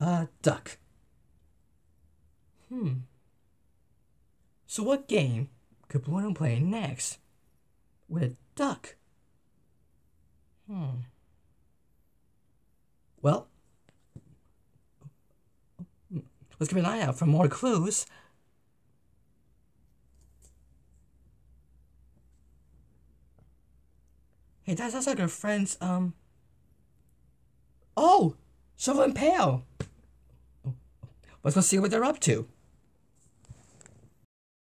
A duck. Hmm. So what game could Bruno play next with a duck? Hmm. Well, let's keep an eye out for more clues. Hey, that sounds like our friend's, um... Oh! Shovel and Pale. Let's go see what they're up to.